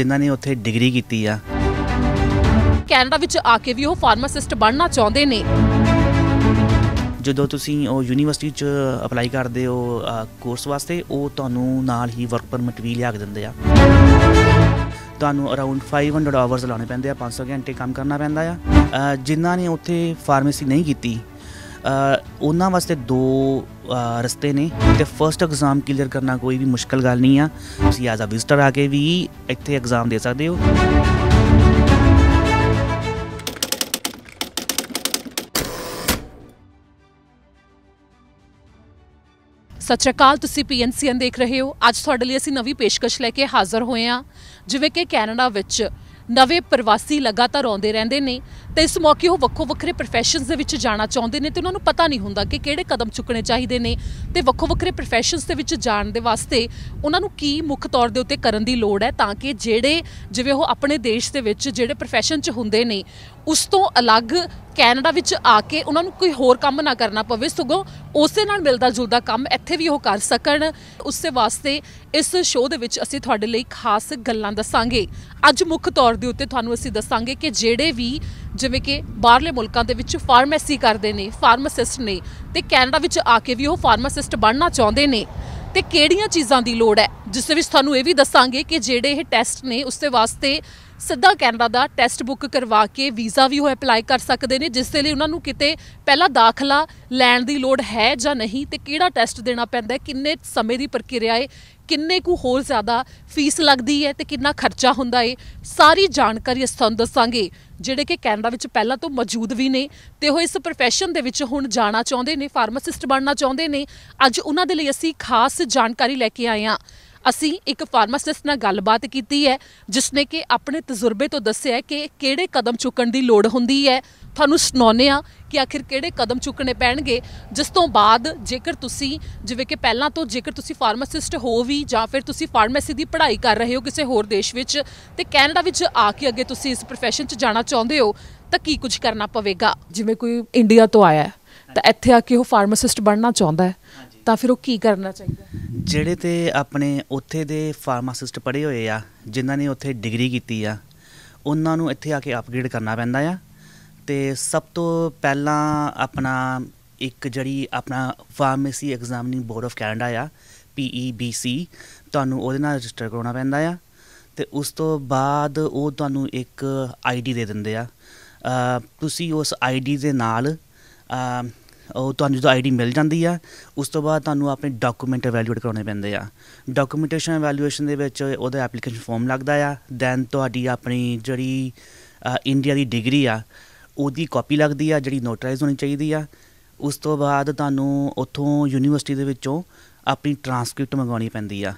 ਜਿਨ੍ਹਾਂ ਨੇ ਉੱਥੇ ਡਿਗਰੀ ਕੀਤੀ ਆ ਕੈਨੇਡਾ ਵਿੱਚ ਆ ਕੇ ਵੀ ਉਹ ਫਾਰਮਾਸਿਸਟ ਬਣਨਾ ਚਾਹੁੰਦੇ ਨੇ ਜਦੋਂ ਤੁਸੀਂ ਉਹ ਯੂਨੀਵਰਸਿਟੀ 'ਚ ਅਪਲਾਈ ਕਰਦੇ ਹੋ ਕੋਰਸ ਵਾਸਤੇ ਉਹ ਤੁਹਾਨੂੰ ਨਾਲ ਹੀ ਵਰਕ ਪਰਮਿਟ ਵੀ ਲਿਆ ਕੇ ਦਿੰਦੇ ਆ ਤੁਹਾਨੂੰ ਅਰਾਊਂਡ 500 ਆਵਰਸ ਲਾਉਣੇ ਪੈਂਦੇ ਆ 500 ਘੰਟੇ ਕੰਮ ਕਰਨਾ ਪੈਂਦਾ ਆ ਜਿਨ੍ਹਾਂ ਨੇ ਉੱਥੇ ਫਾਰਮੇਸੀ ਨਹੀਂ ਕੀਤੀ ਉਹਨਾਂ ਵਾਸਤੇ ਦੋ ਰਸਤੇ ਨੇ ਤੇ ਫਰਸਟ ਐਗਜ਼ਾਮ ਕਲੀਅਰ ਕਰਨਾ ਕੋਈ ਵੀ ਮੁਸ਼ਕਲ ਗੱਲ ਨਹੀਂ ਆ ਤੁਸੀਂ ਐਜ਼ ਅ ਵਿਜ਼ਟਰ ਆ ਕੇ ਵੀ ਇੱਥੇ ਐਗਜ਼ਾਮ ਦੇ ਸਕਦੇ ਹੋ ਸਤਿ ਸ਼੍ਰੀ ਅਕਾਲ ਤੁਸੀਂ ਪੀਐਨਸੀਐਨ ਦੇਖ ਰਹੇ ਹੋ ਅੱਜ ਤੁਹਾਡੇ ਲਈ ਅਸੀਂ ਨਵੀਂ ਪੇਸ਼ਕਸ਼ ਲੈ ਕੇ ਹਾਜ਼ਰ ਹੋਏ ਹਾਂ ਜਿਵੇਂ ਕਿ ਕੈਨੇਡਾ ਵਿੱਚ ਨਵੇਂ ਪ੍ਰਵਾਸੀ ਲਗਾਤਾਰ ਆਉਂਦੇ ਰਹਿੰਦੇ ਨੇ ਤੇ ਇਸ ਮੌਕੇ ਉਹ ਵੱਖੋ ਵੱਖਰੇ ਪ੍ਰੋਫੈਸ਼ਨਸ ਦੇ ਵਿੱਚ ਜਾਣਾ ਚਾਹੁੰਦੇ ਨੇ ਤੇ ਉਹਨਾਂ ਨੂੰ ਪਤਾ ਨਹੀਂ ਹੁੰਦਾ ਕਿ ਕਿਹੜੇ ਕਦਮ ਚੁੱਕਣੇ ਚਾਹੀਦੇ ਨੇ ਤੇ ਵੱਖੋ ਵੱਖਰੇ ਪ੍ਰੋਫੈਸ਼ਨਸ ਦੇ ਵਿੱਚ ਜਾਣ ਦੇ ਵਾਸਤੇ ਉਹਨਾਂ ਨੂੰ ਕੀ ਮੁੱਖ ਤੌਰ ਦੇ ਉੱਤੇ ਕਰਨ ਦੀ ਲੋੜ ਹੈ ਤਾਂ ਕਿ ਜਿਹੜੇ ਜਿਵੇਂ ਉਹ ਆਪਣੇ ਦੇਸ਼ ਦੇ ਵਿੱਚ ਜਿਹੜੇ ਪ੍ਰੋਫੈਸ਼ਨ 'ਚ ਹੁੰਦੇ ਨੇ ਉਸ ਤੋਂ ਅਲੱਗ ਕੈਨੇਡਾ ਵਿੱਚ ਆ ਕੇ ਉਹਨਾਂ ਨੂੰ ਕੋਈ ਹੋਰ ਕੰਮ ਨਾ ਕਰਨਾ ਪਵੇ ਸਗੋਂ ਉਸੇ ਨਾਲ ਮਿਲਦਾ ਜੁਲਦਾ ਕੰਮ ਇੱਥੇ ਵੀ ਉਹ ਕਰ ਸਕਣ ਉਸੇ ਵਾਸਤੇ ਇਸ ਸ਼ੋਅ ਦੇ ਵਿੱਚ ਅਸੀਂ ਤੁਹਾਡੇ ਲਈ ਖਾਸ ਗੱਲਾਂ ਦੱਸਾਂਗੇ ਅੱਜ ਮੁੱਖ ਤੌਰ ਦੇ ਉੱਤੇ ਤੁਹਾਨੂੰ ਅਸੀਂ ਦੱਸਾਂਗੇ ਕਿ ਜਿਹੜੇ ਵੀ ਜਿਵੇਂ ਕਿ ਬਾਹਰਲੇ ਮੁਲਕਾਂ ਦੇ ਵਿੱਚ ਫਾਰਮੇਸੀ ਕਰਦੇ ਨੇ ਫਾਰਮਾਸਿਸਟ ਨੇ ਤੇ ਕੈਨੇਡਾ ਵਿੱਚ ਆ ਕੇ ਵੀ ਉਹ ਫਾਰਮਾਸਿਸਟ ਬਣਨਾ ਚਾਹੁੰਦੇ ਨੇ ਤੇ ਕਿਹੜੀਆਂ ਚੀਜ਼ਾਂ ਦੀ ਲੋੜ ਹੈ ਜਿਸ ਦੇ ਵਿੱਚ ਤੁਹਾਨੂੰ ਇਹ ਵੀ ਦੱਸਾਂਗੇ ਕਿ ਜਿਹੜੇ ਇਹ ਟੈਸਟ ਨੇ ਦੇ ਵਾਸਤੇ ਸਿੱਧਾ ਕੈਨੇਡਾ ਦਾ ਟੈਸਟ ਬੁੱਕ ਕਰਵਾ ਕੇ ਵੀਜ਼ਾ ਵੀ ਉਹ ਅਪਲਾਈ ਕਰ ਸਕਦੇ ਨੇ ਜਿਸ ਦੇ ਲਈ ਉਹਨਾਂ ਨੂੰ ਕਿਤੇ ਪਹਿਲਾਂ ਦਾਖਲਾ ਲੈਣ ਦੀ ਲੋੜ ਹੈ ਜਾਂ ਨਹੀਂ ਤੇ ਕਿਹੜਾ ਟੈਸਟ ਦੇਣਾ ਪੈਂਦਾ ਕਿੰਨੇ ਸਮੇਂ ਦੀ ਪ੍ਰਕਿਰਿਆ ਹੈ ਕਿੰਨੇ ਕੁ ਹੋਰ ਜ਼ਿਆਦਾ ਫੀਸ ਲੱਗਦੀ ਹੈ ਤੇ ਕਿੰਨਾ ਖਰਚਾ ਹੁੰਦਾ ਹੈ ਸਾਰੀ ਜਾਣਕਾਰੀ ਅਸੀਂ ਤੁਹਾਨੂੰ ਦੱਸਾਂਗੇ ਜਿਹੜੇ ਕਿ ਕੈਨੇਡਾ ਵਿੱਚ ਪਹਿਲਾਂ ਤੋਂ ਮੌਜੂਦ ਵੀ ਨੇ ਤੇ ਉਹ ਇਸ profession ਦੇ ਵਿੱਚ ਹੁਣ ਜਾਣਾ ਚਾਹੁੰਦੇ ਨੇ ਫਾਰਮਾਸਿਸਟ ਬਣਨਾ ਚਾਹੁੰਦੇ ਨੇ ਅੱਜ ਉਹਨਾਂ ਦੇ ਲਈ ਅਸੀਂ ਖਾਸ ਜਾਣਕਾਰੀ ਲੈ ਕੇ ਆਏ ਹਾਂ ਅਸੀਂ ਇੱਕ ਫਾਰਮਾਸਿਸਟ ਨਾਲ ਗੱਲਬਾਤ ਕੀਤੀ ਹੈ ਜਿਸ ਨੇ ਕਿ ਆਪਣੇ ਤਜਰਬੇ ਤੋਂ ਦੱਸਿਆ ਕਿ ਕਿਹੜੇ ਕਦਮ ਚੁੱਕਣ ਦੀ ਲੋੜ ਹੁੰਦੀ ਹੈ ਤੁਹਾਨੂੰ ਸੁਣਾਉਨੇ ਆ ਕਿ ਆਖਿਰ ਕਿਹੜੇ ਕਦਮ ਚੁੱਕਣੇ ਪੈਣਗੇ ਜਿਸ ਤੋਂ ਬਾਅਦ ਜੇਕਰ ਤੁਸੀਂ ਜਿਵੇਂ ਕਿ ਪਹਿਲਾਂ ਤੋਂ ਜੇਕਰ ਤੁਸੀਂ ਫਾਰਮਾਸਿਸਟ ਹੋ ਵੀ ਜਾਂ ਫਿਰ ਤੁਸੀਂ ਫਾਰਮੇਸੀ ਦੀ ਪੜ੍ਹਾਈ ਕਰ ਰਹੇ ਹੋ ਕਿਸੇ ਹੋਰ ਦੇਸ਼ ਵਿੱਚ ਤੇ ਕੈਨੇਡਾ ਵਿੱਚ ਆ ਕੇ ਅੱਗੇ ਤੁਸੀਂ ਇਸ profession 'ਚ ਜਾਣਾ ਚਾਹੁੰਦੇ ਹੋ ਤਾਂ ਕੀ ਕੁਝ ਕਰਨਾ ਪਵੇਗਾ ਜਿਵੇਂ ਕੋਈ ਇੰਡੀਆ ਤੋਂ ਆਇਆ ਹੈ ਤਾਂ ਇੱਥੇ ਆ ਕੇ ਉਹ ਫਾਰਮਾਸਿਸਟ ਬਣਨਾ ਚਾਹੁੰਦਾ ਹੈ ਤਾਂ ਫਿਰ ਉਹ ਕੀ ਕਰਨਾ ਚਾਹੀਦਾ ਜਿਹੜੇ ਤੇ ਆਪਣੇ ਉੱਥੇ ਦੇ ਫਾਰਮਾਸਿਸਟ ਪੜੇ ਹੋਏ ਆ ਜਿਨ੍ਹਾਂ ਨੇ ਉੱਥੇ ਡਿਗਰੀ ਕੀਤੀ ਆ ਉਹਨਾਂ ਨੂੰ ਇੱਥੇ ਆ ਕੇ ਅਪਗ੍ਰੇਡ ਕਰਨਾ ਪੈਂਦਾ ਆ ਤੇ ਸਭ ਤੋਂ ਪਹਿਲਾਂ ਆਪਣਾ ਇੱਕ ਜਿਹੜੀ ਆਪਣਾ pharmacy examining board of Canada ਆ PEBC ਤੁਹਾਨੂੰ ਉਹਦੇ ਨਾਲ ਰਜਿਸਟਰ ਕਰਾਉਣਾ ਪੈਂਦਾ ਆ ਤੇ ਉਸ ਤੋਂ ਬਾਅਦ ਉਹ ਤੁਹਾਨੂੰ ਇੱਕ ਆਈਡੀ ਦੇ ਦਿੰਦੇ ਆ ਤੁਸੀਂ ਉਸ ਆਈਡੀ ਦੇ ਨਾਲ ਉਹ ਤੁਹਾਨੂੰ ਜਦੋਂ ਆਈਡੀ ਮਿਲ ਜਾਂਦੀ ਆ ਉਸ ਤੋਂ ਬਾਅਦ ਤੁਹਾਨੂੰ ਆਪਣੇ ਡਾਕੂਮੈਂਟ ਇਵੈਲੂਏਟ ਕਰਾਉਣੇ ਪੈਂਦੇ ਆ ਡਾਕੂਮੈਂਟੇਸ਼ਨ ਇਵੈਲੂਏਸ਼ਨ ਦੇ ਵਿੱਚ ਉਹਦਾ ਐਪਲੀਕੇਸ਼ਨ ਫਾਰਮ ਲੱਗਦਾ ਆ ਦੈਨ ਤੁਹਾਡੀ ਆਪਣੀ ਜਿਹੜੀ ਇੰਡੀਆ ਦੀ ਡਿਗਰੀ ਆ ਉਹਦੀ ਕਾਪੀ ਲੱਗਦੀ ਆ ਜਿਹੜੀ ਨੋਟਰਾਈਜ਼ ਹੋਣੀ ਚਾਹੀਦੀ ਆ ਉਸ ਤੋਂ ਬਾਅਦ ਤੁਹਾਨੂੰ ਉੱਥੋਂ ਯੂਨੀਵਰਸਿਟੀ ਦੇ ਵਿੱਚੋਂ ਆਪਣੀ ਟਰਾਂਸਕ੍ਰਿਪਟ ਮੰਗਵਾਉਣੀ ਪੈਂਦੀ ਆ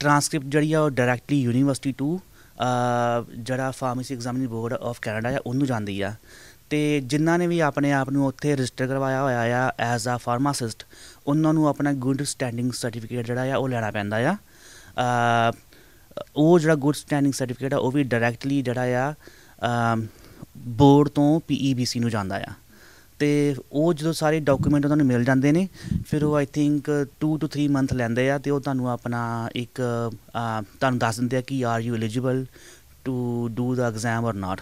ਟਰਾਂਸਕ੍ਰਿਪਟ ਜਿਹੜੀ ਆ ਉਹ ਡਾਇਰੈਕਟਲੀ ਯੂਨੀਵਰਸਿਟੀ ਟੂ ਜਿਹੜਾ pharmacy examining board of Canada ਆ ਉਹਨੂੰ ਜਾਂਦੀ ਆ ਤੇ ਜਿਨ੍ਹਾਂ ਨੇ ਵੀ ਆਪਣੇ ਆਪ ਨੂੰ ਉੱਥੇ ਰਜਿਸਟਰ ਕਰਵਾਇਆ ਹੋਇਆ ਆ ਐਜ਼ ਅ ਫਾਰਮਾਸਿਸਟ ਉਹਨਾਂ ਨੂੰ ਆਪਣਾ ਗੁੱਡ ਸਟੈਂਡਿੰਗ ਸਰਟੀਫਿਕੇਟ ਜਿਹੜਾ ਆ ਉਹ ਲੈਣਾ ਪੈਂਦਾ ਆ ਉਹ ਜਿਹੜਾ ਗੁੱਡ ਸਟੈਂਡਿੰਗ ਸਰਟੀਫਿਕੇਟ ਆ ਉਹ ਵੀ ਡਾਇਰੈਕਟਲੀ ਜਿਹੜਾ ਆ ਬੋਰਡ ਤੋਂ ਪੀਈਬੀਸੀ e ਨੂੰ ਜਾਂਦਾ ਆ ਤੇ ਉਹ ਜਦੋਂ ਸਾਰੇ ਡਾਕੂਮੈਂਟ ਉਹਨਾਂ ਨੂੰ ਮਿਲ ਜਾਂਦੇ ਨੇ ਫਿਰ ਉਹ ਆਈ ਥਿੰਕ 2 ਟੂ 3 ਮੰਥ ਲੈਂਦੇ ਆ ਤੇ ਉਹ ਤੁਹਾਨੂੰ ਆਪਣਾ ਇੱਕ ਤੁਹਾਨੂੰ ਦੱਸ ਦਿੰਦੇ ਆ ਕਿ are you eligible to do the exam or not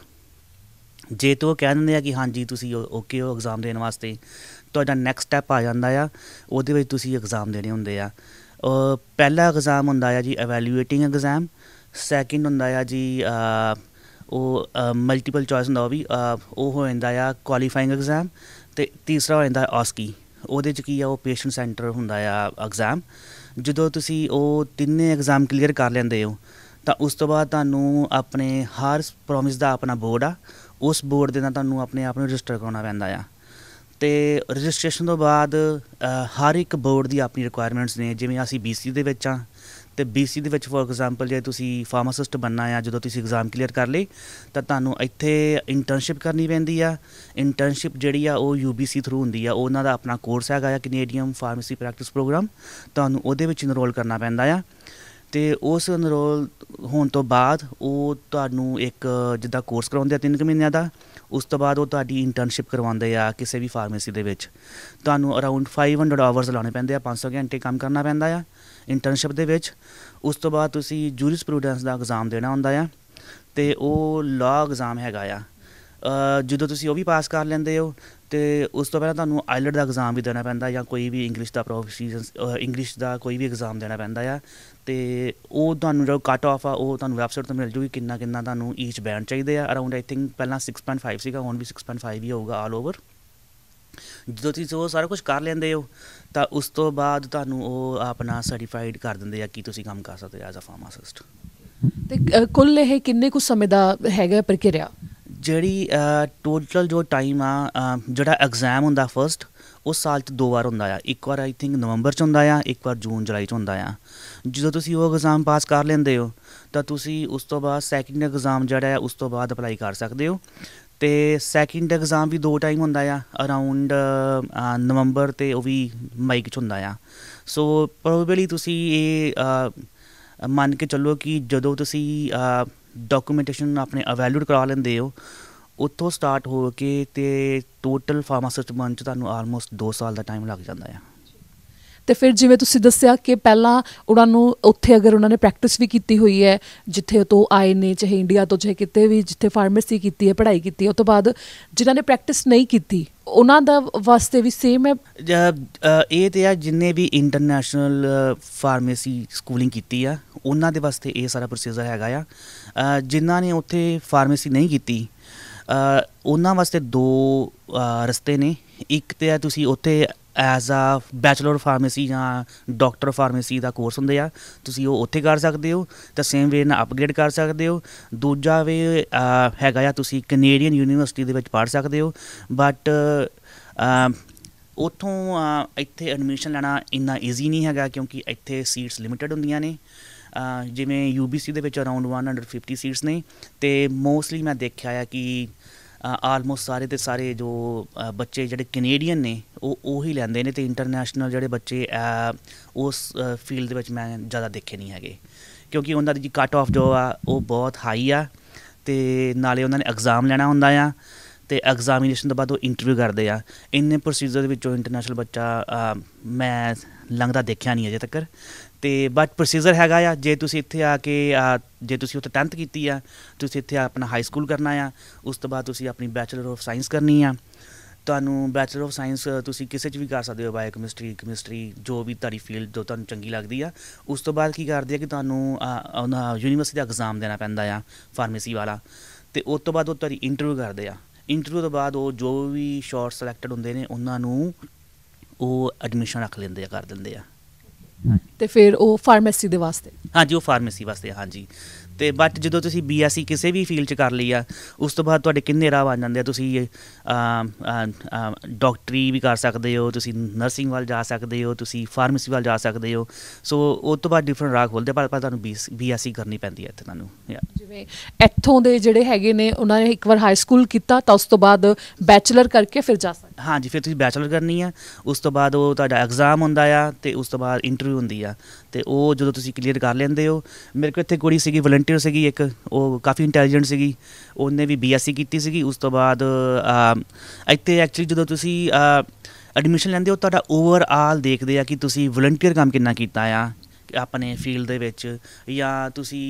ਜੇ ਤੋ ਕਹਿ ਦਿੰਦੇ ਆ ਕਿ ਹਾਂਜੀ ਤੁਸੀਂ ਓਕੇ ਹੋ ਐਗਜ਼ਾਮ ਦੇਣ ਵਾਸਤੇ ਤੁਹਾਡਾ ਨੈਕਸਟ ਸਟੈਪ ਆ ਜਾਂਦਾ ਆ ਉਹਦੇ ਵਿੱਚ ਤੁਸੀਂ ਐਗਜ਼ਾਮ ਦੇਣੇ ਹੁੰਦੇ ਆ ਪਹਿਲਾ ਐਗਜ਼ਾਮ ਹੁੰਦਾ ਆ ਜੀ ਇਵੈਲੂਏਟਿੰਗ ਐਗਜ਼ਾਮ ਸੈਕਿੰਡ ਹੁੰਦਾ ਆ ਜੀ ਉਹ ਮਲਟੀਪਲ ਚੋਇਸ ਹੁੰਦਾ ਵੀ ਉਹ ਹੋ ਜਾਂਦਾ ਆ ਕੁਆਲੀਫਾਈਂਗ ਐਗਜ਼ਾਮ ਤੇ ਤੀਸਰਾ ਹੋ ਜਾਂਦਾ ਆਸਕੀ ਉਹਦੇ ਚ ਕੀ ਆ ਉਹ ਪੇਸ਼ੈਂਟ ਸੈਂਟਰ ਹੁੰਦਾ ਆ ਐਗਜ਼ਾਮ ਜਦੋਂ ਤੁਸੀਂ ਉਹ ਤਿੰਨੇ ਐਗਜ਼ਾਮ ਕਲੀਅਰ ਕਰ ਲੈਂਦੇ ਹੋ ਤਾਂ ਉਸ ਤੋਂ ਬਾਅਦ ਤੁਹਾਨੂੰ ਆਪਣੇ ਹਰ ਪ੍ਰੋਮਿਸ ਦਾ ਆਪਣਾ ਬੋਰਡ ਆ ਉਸ ਬੋਰਡ ਦੇ ਨਾਲ ਤੁਹਾਨੂੰ ਆਪਣੇ ਆਪ ਨੂੰ ਰਜਿਸਟਰ ਕਰਾਉਣਾ ਪੈਂਦਾ ਆ ਤੇ ਰਜਿਸਟ੍ਰੇਸ਼ਨ ਤੋਂ ਬਾਅਦ ਹਰ ਇੱਕ ਬੋਰਡ ਦੀ ਆਪਣੀ ਰਿਕੁਆਇਰਮੈਂਟਸ ਨੇ ਜਿਵੇਂ ਅਸੀਂ ਬੀਸੀ ਦੇ ਵਿੱਚ ਆ ਤੇ ਬੀਸੀ ਦੇ ਵਿੱਚ ਫੋਰ ਐਗਜ਼ਾਮਪਲ ਜੇ ਤੁਸੀਂ ਫਾਰਮਾਸਿਸਟ ਬੰਨਾ ਆ ਜਦੋਂ ਤੁਸੀਂ ਐਗਜ਼ਾਮ ਕਲੀਅਰ ਕਰ ਲਈ ਤਾਂ ਤੁਹਾਨੂੰ ਇੱਥੇ ਇੰਟਰਨਸ਼ਿਪ ਕਰਨੀ ਪੈਂਦੀ ਆ ਇੰਟਰਨਸ਼ਿਪ ਜਿਹੜੀ ਆ ਉਹ ਯੂਬੀਸੀ ਥਰੂ ਹੁੰਦੀ ਆ ਉਹਨਾਂ ਦਾ ਆਪਣਾ ਕੋਰਸ ਹੈਗਾ ਆ ਕੈਨੇਡੀਅਨ ਫਾਰਮੇਸੀ ਪ੍ਰੈਕਟਿਸ ਪ੍ਰੋਗਰਾਮ ਤੁਹਾਨੂੰ ਉਹਦੇ ਵਿੱਚ ਇਨਰੋਲ ਕਰਨਾ ਪੈਂਦਾ ਆ ਤੇ ਉਸ ਅਨਰੋਲ ਹੋਣ ਤੋਂ ਬਾਅਦ ਉਹ ਤੁਹਾਨੂੰ ਇੱਕ ਜਿੱਦਾਂ ਕੋਰਸ ਕਰਾਉਂਦੇ ਆ 3 ਮਹੀਨਿਆਂ ਦਾ ਉਸ ਤੋਂ ਬਾਅਦ ਉਹ ਤੁਹਾਡੀ ਇੰਟਰਨਸ਼ਿਪ ਕਰਵਾਉਂਦੇ ਆ ਕਿਸੇ ਵੀ ਫਾਰਮੇਸੀ ਦੇ ਵਿੱਚ ਤੁਹਾਨੂੰ ਅਰਾਊਂਡ 500 ਆਵਰਸ ਲਾਉਣੇ ਪੈਂਦੇ ਆ 500 ਘੰਟੇ ਕੰਮ ਕਰਨਾ ਪੈਂਦਾ ਆ ਇੰਟਰਨਸ਼ਿਪ ਦੇ ਵਿੱਚ ਉਸ ਤੋਂ ਬਾਅਦ ਤੁਸੀਂ ਜੂਰਿਸਪ੍ਰੂਡੈਂਸ ਦਾ ਐਗਜ਼ਾਮ ਦੇਣਾ ਹੁੰਦਾ ਆ ਤੇ ਉਹ ਲਾਅ ਐਗਜ਼ਾਮ ਹੈਗਾ ਆ ਜਦੋਂ ਤੁਸੀਂ ਉਹ ਵੀ ਪਾਸ ਕਰ ਲੈਂਦੇ ਹੋ ਤੇ ਉਸ ਤੋਂ ਪਹਿਲਾਂ ਤੁਹਾਨੂੰ ਆਈਲਟ ਦਾ ਐਗਜ਼ਾਮ ਵੀ ਦੇਣਾ ਪੈਂਦਾ ਜਾਂ ਕੋਈ ਵੀ ਇੰਗਲਿਸ਼ ਦਾ ਪ੍ਰੋਫੈਸ਼ਨਲ ਇੰਗਲਿਸ਼ ਦਾ ਕੋਈ ਵੀ ਐਗਜ਼ਾਮ ਦੇਣਾ ਪੈਂਦਾ ਆ ਤੇ ਉਹ ਤੁਹਾਨੂੰ ਜੋ ਕੱਟ ਆਫ ਆ ਉਹ ਤੁਹਾਨੂੰ ਵੈਬਸਾਈਟ ਤੋਂ ਮਿਲ ਜੂਗੀ ਕਿੰਨਾ ਕਿੰਨਾ ਤੁਹਾਨੂੰ ਈਚ ਬੈਂਡ ਚਾਹੀਦੇ ਆ ਅਰਾਊਂਡ ਆਈ ਥਿੰਕ ਪਹਿਲਾਂ 6.5 ਸੀਗਾ ਹੁਣ ਵੀ 6.5 ਹੀ ਹੋਊਗਾ ਆਲ ਓਵਰ ਜਦੋਂ ਤੁਸੀਂ ਉਹ ਸਾਰਾ ਕੁਝ ਕਰ ਲੈਂਦੇ ਹੋ ਤਾਂ ਉਸ ਤੋਂ ਬਾਅਦ ਤੁਹਾਨੂੰ ਉਹ ਆਪਣਾ ਸਰਟੀਫਾਈਡ ਕਰ ਦਿੰਦੇ ਆ ਕਿ ਤੁਸੀਂ ਕੰਮ ਕਰ ਸਕਦੇ ਐਜ਼ ਅ ਫਾਰਮਾਸਿਸਟ ਤੇ ਕੁੱਲ ਇਹ ਕਿੰਨੇ ਕੁ ਸਮੇਂ ਦਾ ਹੈਗਾ ਪ੍ਰਕਿਰਿਆ ਜਿਹੜੀ ਟੋਟਲ ਜੋ ਟਾਈਮ ਆ ਜਿਹੜਾ ਐਗਜ਼ਾਮ ਹੁੰਦਾ ਫਰਸਟ ਉਸ ਸਾਲ 'ਚ ਦੋ ਵਾਰ ਹੁੰਦਾ ਆ ਇੱਕ ਵਾਰ ਆਈ ਥਿੰਕ ਨਵੰਬਰ 'ਚ ਹੁੰਦਾ ਆ ਇੱਕ ਵਾਰ ਜੂਨ ਜੁਲਾਈ 'ਚ ਹੁੰਦਾ ਆ ਜਦੋਂ ਤੁਸੀਂ ਉਹ ਐਗਜ਼ਾਮ ਪਾਸ ਕਰ ਲੈਂਦੇ ਹੋ ਤਾਂ ਤੁਸੀਂ ਉਸ ਤੋਂ ਬਾਅਦ ਸੈਕਿੰਡ ਐਗਜ਼ਾਮ ਜਿਹੜਾ ਹੈ ਉਸ ਤੋਂ ਬਾਅਦ ਅਪਲਾਈ ਕਰ ਸਕਦੇ ਹੋ ਤੇ ਸੈਕਿੰਡ ਐਗਜ਼ਾਮ ਵੀ ਦੋ ਟਾਈਮ ਹੁੰਦਾ ਆ ਅਰਾਊਂਡ ਨਵੰਬਰ ਤੇ ਉਹ ਵੀ ਮਈ 'ਚ ਹੁੰਦਾ ਆ ਸੋ ਪ੍ਰੋਬੇਬਲੀ ਤੁਸੀਂ ਇਹ ਮੰਨ ਕੇ ਚੱਲੋ ਕਿ ਜਦੋਂ ਤੁਸੀਂ ਡਾਕੂਮੈਂਟੇਸ਼ਨ ਆਪਣੇ ਅਵੈਲਿਊਡ ਕਰਾ ਲੈਂਦੇ ਹੋ ਉੱਥੋਂ ਸਟਾਰਟ ਹੋ ਕੇ ਤੇ ਟੋਟਲ ਫਾਰਮਾਸਿਸਟ ਬਣ ਚ ਤੁਹਾਨੂੰ ਆਲਮੋਸਟ 2 ਸਾਲ ਦਾ ਟਾਈਮ ਲੱਗ ਜਾਂਦਾ ਹੈ ਤੇ ਫਿਰ ਜਿਵੇਂ ਤੁਸੀਂ ਦੱਸਿਆ ਕਿ ਪਹਿਲਾਂ ਉਹਨਾਂ ਨੂੰ ਉੱਥੇ ਅਗਰ ਉਹਨਾਂ ਨੇ ਪ੍ਰੈਕਟਿਸ ਵੀ ਕੀਤੀ ਹੋਈ ਹੈ ਜਿੱਥੇ ਤੋਂ ਆਏ ਨੇ ਚਾਹੇ ਇੰਡੀਆ ਤੋਂ ਚਾਹੇ ਕਿਤੇ ਵੀ ਜਿੱਥੇ ਫਾਰਮੇਸੀ ਕੀਤੀ ਹੈ ਪੜ੍ਹਾਈ ਕੀਤੀ ਹੈ ਉਸ ਤੋਂ ਬਾਅਦ ਜਿਨ੍ਹਾਂ ਨੇ ਪ੍ਰੈਕਟਿਸ ਨਹੀਂ ਕੀਤੀ ਉਹਨਾਂ ਦਾ ਵਾਸਤੇ ਵੀ ਸੇਮ ਹੈ ਇਹ ਤੇ ਆ ਜਿਨਨੇ ਵੀ ਇੰਟਰਨੈਸ਼ਨਲ ਫਾਰਮੇਸੀ ਸਕੂਲਿੰਗ ਕੀਤੀ ਆ ਉਹਨਾਂ ਦੇ ਵਾਸਤੇ ਇਹ ਸਾਰਾ ਪ੍ਰੋਸੀਜਰ ਹੈਗਾ ਆ ਜਿਨ੍ਹਾਂ ਨੇ ਉੱਥੇ ਫਾਰਮੇਸੀ ਨਹੀਂ ਕੀਤੀ ਉਹਨਾਂ ਵਾਸਤੇ ਦੋ ਰਸਤੇ ਨੇ ਇੱਕ ਤੇ ਆ ਤੁਸੀਂ ਉੱਥੇ ਐਜ਼ ਅ ਬੈਚਲਰ ਫਾਰਮੇਸੀ ਜਾਂ ਡਾਕਟਰ ਫਾਰਮੇਸੀ ਦਾ ਕੋਰਸ ਹੁੰਦੇ ਆ ਤੁਸੀਂ ਉਹ ਉੱਥੇ ਕਰ ਸਕਦੇ ਹੋ ਤਾਂ ਸੇਮ ਵੇ ਨਾਲ ਅਪਗ੍ਰੇਡ ਕਰ ਸਕਦੇ ਹੋ ਦੂਜਾ ਵੇ ਹੈਗਾ ਆ ਤੁਸੀਂ ਕੈਨੇਡੀਅਨ ਯੂਨੀਵਰਸਿਟੀ ਦੇ ਵਿੱਚ ਪੜ੍ਹ ਸਕਦੇ ਹੋ ਬਟ ਉਥੋਂ ਇੱਥੇ ਐਡਮਿਸ਼ਨ ਲੈਣਾ ਇੰਨਾ ਈਜ਼ੀ ਨਹੀਂ ਹੈਗਾ ਕਿਉਂਕਿ ਇੱਥੇ ਸੀਟਸ ਲਿਮਿਟਡ ਹੁੰਦੀਆਂ ਨੇ ਜਿਵੇਂ ਯੂਬੀਸੀ ਦੇ ਵਿੱਚ ਅਰਾਊਂਡ 150 ਸੀਟਸ ਨੇ ਤੇ ਮੋਸਟਲੀ ਮੈਂ ਦੇਖਿਆ ਆ ਕਿ ਆਲਮੋਸਟ ਸਾਰੇ ਦੇ ਸਾਰੇ ਜੋ ਬੱਚੇ ਜਿਹੜੇ ਕੈਨੇਡੀਅਨ ਨੇ ਉਹ ਉਹੀ ਲੈਂਦੇ ਨੇ ਤੇ ਇੰਟਰਨੈਸ਼ਨਲ ਜਿਹੜੇ ਬੱਚੇ ਉਸ ਫੀਲਡ ਦੇ ਵਿੱਚ ਮੈਂ ਜ਼ਿਆਦਾ ਦੇਖੇ ਨਹੀਂ ਹੈਗੇ ਕਿਉਂਕਿ ਉਹਨਾਂ ਦੀ ਕੱਟ ਆਫ ਜੋ ਆ ਉਹ ਬਹੁਤ ਹਾਈ ਆ ਤੇ ਨਾਲੇ ਉਹਨਾਂ ਨੇ ਐਗਜ਼ਾਮ ਲੈਣਾ ਹੁੰਦਾ ਆ ਤੇ ਐਗਜ਼ਾਮੀਨੇਸ਼ਨ ਤੋਂ ਬਾਅਦ ਉਹ ਇੰਟਰਵਿਊ ਕਰਦੇ ਆ ਇੰਨੇ ਪ੍ਰੋਸੀਜਰ ਦੇ ਵਿੱਚੋਂ ਇੰਟਰਨੈਸ਼ਨਲ ਬੱਚਾ ਮੈਂ ਲੰਘਦਾ ਦੇਖਿਆ ਨਹੀਂ ਅਜੇ ਤੱਕ ਤੇ ਬਟ ਪ੍ਰੋਸੀਜਰ ਹੈਗਾ ਆ ਜੇ ਤੁਸੀਂ ਇੱਥੇ ਆ ਕੇ ਜੇ ਤੁਸੀਂ ਉੱਥੇ 10th ਕੀਤੀ ਆ ਤੁਸੀਂ ਇੱਥੇ ਆਪਣਾ ਹਾਈ ਸਕੂਲ ਕਰਨਾ ਆ ਉਸ ਤੋਂ ਬਾਅਦ ਤੁਸੀਂ ਆਪਣੀ ਬੈਚਲਰ ਆਫ ਸਾਇੰਸ ਕਰਨੀ ਆ ਤੁਹਾਨੂੰ ਬੈਚਲਰ ਆਫ ਸਾਇੰਸ ਤੁਸੀਂ ਕਿਸੇ ਚ ਵੀ ਕਰ ਸਕਦੇ ਹੋ ਬਾਇਓ ਕੈਮਿਸਟਰੀ ਕੈਮਿਸਟਰੀ ਜੋ ਵੀ ਤੁਹਾਡੀ ਫੀਲਡ ਜੋ ਤੁਹਾਨੂੰ ਚੰਗੀ ਲੱਗਦੀ ਆ ਉਸ ਤੋਂ ਬਾਅਦ ਕੀ ਕਰਦੇ ਆ ਕਿ ਤੁਹਾਨੂੰ ਯੂਨੀਵਰਸਿਟੀ ਦਾ ਐਗਜ਼ਾਮ ਦੇਣਾ ਪੈਂਦਾ ਆ ਫਾਰਮੇਸੀ ਵਾਲਾ ਤੇ ਉਸ ਤੋਂ ਬਾਅਦ ਉਹ ਤੁਹਾਡੀ ਇੰਟਰਵਿਊ ਕਰਦੇ ਆ ਇੰਟਰਵਿਊ ਤੋਂ ਬਾਅਦ ਉਹ ਜੋ ਵੀ ਸ਼ਾਰਟ ਸਿਲੈਕਟਡ ਹੁੰਦੇ ਨੇ ਉਹਨਾਂ ਨੂੰ ਉਹ ਐਡਮਿਸ਼ਨ ਰੱਖ ਲੈਂਦੇ ਆ ਕਰ ਦਿੰਦੇ ਆ ਤੇ ਫਿਰ ਉਹ ਫਾਰਮੇਸੀ ਦੇ ਵਾਸਤੇ ਹਾਂਜੀ ਉਹ ਫਾਰਮੇਸੀ ਵਾਸਤੇ ਹਾਂਜੀ ਤੇ ਬਟ ਜਦੋਂ ਤੁਸੀਂ ਬੀਐਸਸੀ ਕਿਸੇ ਵੀ ਫੀਲਡ 'ਚ ਕਰ ਲਈ ਆ ਉਸ ਤੋਂ ਬਾਅਦ ਤੁਹਾਡੇ ਕਿੰਨੇ ਰਾਹ ਆ ਜਾਂਦੇ ਆ ਤੁਸੀਂ ਡਾਕਟਰੀ ਵੀ ਕਰ ਸਕਦੇ ਹੋ ਤੁਸੀਂ ਨਰਸਿੰਗ ਵੱਲ ਜਾ ਸਕਦੇ ਹੋ ਤੁਸੀਂ ਫਾਰਮੇਸੀ ਵੱਲ ਜਾ ਸਕਦੇ ਹੋ ਸੋ ਉਸ ਤੋਂ ਬਾਅਦ ਡਿਫਰੈਂਟ ਰਾਹ ਖੋਲਦੇ ਪਰ ਤੁਹਾਨੂੰ ਬੀਐਸਸੀ ਕਰਨੀ ਪੈਂਦੀ ਹੈ ਇੱਥੇ ਤੁਹਾਨੂੰ ਜਿਵੇਂ ਇੱਥੋਂ ਦੇ ਜਿਹੜੇ ਹੈਗੇ ਨੇ ਉਹਨਾਂ ਨੇ ਇੱਕ ਵਾਰ ਹਾਈ ਸਕੂਲ ਕੀਤਾ ਤਾਂ ਉਸ ਤੋਂ ਬਾਅਦ ਬੈਚਲਰ ਕਰਕੇ ਫਿਰ ਜਾ ਸਕਦੇ ਹਾਂਜੀ ਫਿਰ ਤੁਸੀਂ ਬੈਚਲਰ ਕਰਨੀ ਆ ਉਸ ਤੋਂ ਬਾਅਦ ਉਹ ਤੁਹਾਡਾ ਐਗਜ਼ਾਮ ਹੁੰਦਾ ਆ ਤੇ ਉਸ ਤੋਂ ਬਾਅਦ ਇੰਟਰਵਿਊ ਹੁੰਦੀ ਆ ਤੇ ਉਹ ਜਦੋਂ ਤੁਸੀਂ ਕਲੀਅਰ ਕਰ ਲੈਂਦੇ ਹੋ ਮੇਰੇ ਕੋਲ ਇੱਥੇ ਕੁੜੀ ਸੀਗੀ ਵਲੰਟੀਅਰ ਸੀਗੀ ਇੱਕ ਉਹ ਕਾਫੀ ਇੰਟੈਲੀਜੈਂਟ ਸੀਗੀ ਉਹਨੇ ਵੀ ਬੀਐਸਸੀ ਕੀਤੀ ਸੀਗੀ ਉਸ ਤੋਂ ਬਾਅਦ ਇੱਥੇ ਐਕਚੁਅਲੀ ਜਦੋਂ ਤੁਸੀਂ ਐਡਮਿਸ਼ਨ ਲੈਂਦੇ ਹੋ ਤੁਹਾਡਾ ਓਵਰਆਲ ਦੇਖਦੇ ਆ ਕਿ ਤੁਸੀਂ ਵਲੰਟੀਅਰ ਕੰਮ ਕਿੰਨਾ ਕੀਤਾ ਆ ਆਪਣੇ ਫੀਲਡ ਦੇ ਵਿੱਚ ਜਾਂ ਤੁਸੀਂ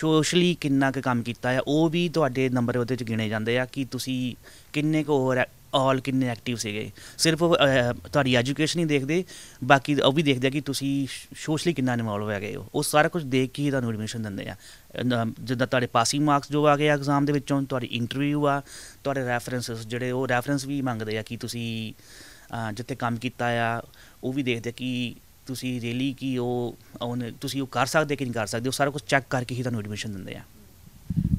ਸੋਸ਼ਲੀ ਕਿੰਨਾ ਕੁ ਕੰਮ ਕੀਤਾ ਆ ਉਹ ਵੀ ਤੁਹਾਡੇ ਨੰਬਰ ਉਹਦੇ ਚ ਗਿਣੇ ਜਾਂਦੇ ਆ ਕਿ ਤੁਸੀਂ ਕਿੰਨੇ ਕੁ ਓਵਰ ਆਲ ਕਿੰਨੇ ਐਕਟਿਵ ਸੀਗੇ ਸਿਰਫ ਤੁਹਾਡੀ ਐਜੂਕੇਸ਼ਨ ਹੀ ਦੇਖਦੇ ਬਾਕੀ ਉਹ ਵੀ ਦੇਖਦੇ ਆ ਕਿ ਤੁਸੀਂ ਸੋਸ਼ਲੀ ਕਿੰਨਾ ਇਨਵੋਲਵ ਹੈਗੇ ਹੋ ਉਹ ਸਾਰਾ ਕੁਝ ਦੇਖ ਕੇ ਹੀ ਤੁਹਾਨੂੰ ਐਡਮਿਸ਼ਨ ਦਿੰਦੇ ਆ ਜਿੱਦਾਂ ਤੁਹਾਡੇ ਪਾਸਿੰਗ ਮਾਰਕਸ ਜੋ ਆ ਗਏ ਐਗਜ਼ਾਮ ਦੇ ਵਿੱਚੋਂ ਤੁਹਾਡੀ ਇੰਟਰਵਿਊ ਆ ਤੁਹਾਡੇ ਰੈਫਰੈਂਸਸ ਜਿਹੜੇ ਉਹ ਰੈਫਰੈਂਸ ਵੀ ਮੰਗਦੇ ਆ ਕਿ ਤੁਸੀਂ ਜਿੱਥੇ ਕੰਮ ਕੀਤਾ ਆ ਉਹ ਵੀ ਦੇਖਦੇ ਕਿ ਤੁਸੀਂ ਰੀਲੀ ਕੀ ਉਹ ਤੁਸੀਂ ਉਹ ਕਰ ਸਕਦੇ ਕਿ ਨਹੀਂ ਕਰ ਸਕਦੇ ਉਹ ਸਾਰਾ ਕੁਝ ਚੈੱਕ ਕਰਕੇ ਹੀ ਤੁਹਾਨੂੰ ਐਡਮਿਸ਼ਨ ਦਿੰਦੇ ਆ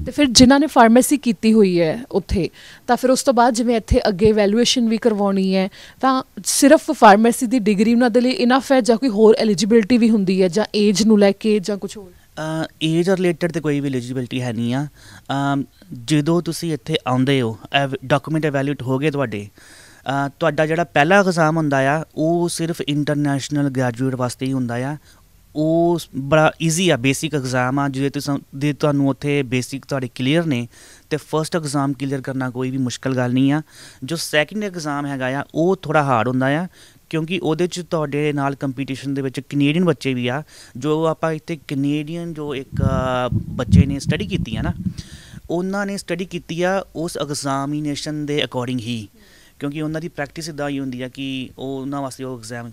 ਤੇ ਫਿਰ ਜਿਨ੍ਹਾਂ ਨੇ ਫਾਰਮੇਸੀ ਕੀਤੀ ਹੋਈ ਹੈ ਉੱਥੇ ਤਾਂ ਫਿਰ ਉਸ ਤੋਂ ਬਾਅਦ ਜਿਵੇਂ ਇੱਥੇ ਅੱਗੇ ਵੈਲਿਊਏਸ਼ਨ ਵੀ ਕਰਵਾਉਣੀ ਹੈ ਤਾਂ ਸਿਰਫ ਫਾਰਮੇਸੀ ਦੀ ਡਿਗਰੀ ਉਹਨਾਂ ਦੇ ਲਈ ਇਨਫ ਹੈ ਜਾਂ ਕੋਈ ਹੋਰ ਐਲੀਜੀਬਿਲਟੀ ਵੀ ਹੁੰਦੀ ਹੈ ਜਾਂ ਏਜ ਨੂੰ ਲੈ ਕੇ ਜਾਂ ਕੁਝ ਹੋਰ ਏਜ ਰਿਲੇਟਡ ਤੇ ਕੋਈ ਵੀ ਐਲੀਜੀਬਿਲਟੀ ਹੈ ਨਹੀਂ ਆ ਜਦੋਂ ਤੁਸੀਂ ਇੱਥੇ ਆਉਂਦੇ ਹੋ ਡਾਕੂਮੈਂਟ ਇਵੈਲੂਏਟ ਹੋ ਗਏ ਤੁਹਾਡੇ ਤੁਹਾਡਾ ਜਿਹੜਾ ਪਹਿਲਾ ਐਗਜ਼ਾਮ ਹੁੰਦਾ ਆ ਉਹ ਸਿਰਫ ਇੰਟਰਨੈਸ਼ਨਲ ਗ੍ਰੈਜੂਏਟ ਵਾਸਤੇ ਹੀ ਹੁੰਦਾ ਆ ਉਹ ਬੜਾ ਈਜ਼ੀ ਆ ਬੇਸਿਕ ਐਗਜ਼ਾਮ ਆ ਜਿਹਦੇ ਤੁਸੀਂ ਦੇ ਤੁਹਾਨੂੰ ਉੱਥੇ ਬੇਸਿਕ ਤੁਹਾਡੇ ਕਲੀਅਰ ਨੇ ਤੇ ਫਰਸਟ ਐਗਜ਼ਾਮ ਕਲੀਅਰ ਕਰਨਾ ਕੋਈ ਵੀ ਮੁਸ਼ਕਲ ਗੱਲ ਨਹੀਂ ਆ ਜੋ ਸੈਕੰਡ ਐਗਜ਼ਾਮ ਹੈਗਾ ਆ ਉਹ ਥੋੜਾ ਹਾਰਡ ਹੁੰਦਾ ਆ ਕਿਉਂਕਿ ਉਹਦੇ ਚ ਤੁਹਾਡੇ ਨਾਲ ਕੰਪੀਟੀਸ਼ਨ ਦੇ ਵਿੱਚ ਕੈਨੇਡੀਅਨ ਬੱਚੇ ਵੀ ਆ ਜੋ ਆਪਾਂ ਇੱਥੇ ਕੈਨੇਡੀਅਨ ਜੋ ਇੱਕ ਬੱਚੇ ਨੇ ਸਟੱਡੀ ਕੀਤੀ ਆ ਨਾ ਉਹਨਾਂ ਨੇ ਸਟੱਡੀ ਕੀਤੀ ਆ ਉਸ ਐਗਜ਼ਾਮੀਨੇਸ਼ਨ ਦੇ ਅਕੋਰਡਿੰਗ ਹੀ ਕਿਉਂਕਿ ਉਹਨਾਂ ਦੀ ਪ੍ਰੈਕਟਿਸ ਇਦਾਂ ਹੀ ਹੁੰਦੀ ਆ ਕਿ ਉਹ ਉਹਨਾਂ ਵਾਸਤੇ ਉਹ ਐਗਜ਼ਾਮ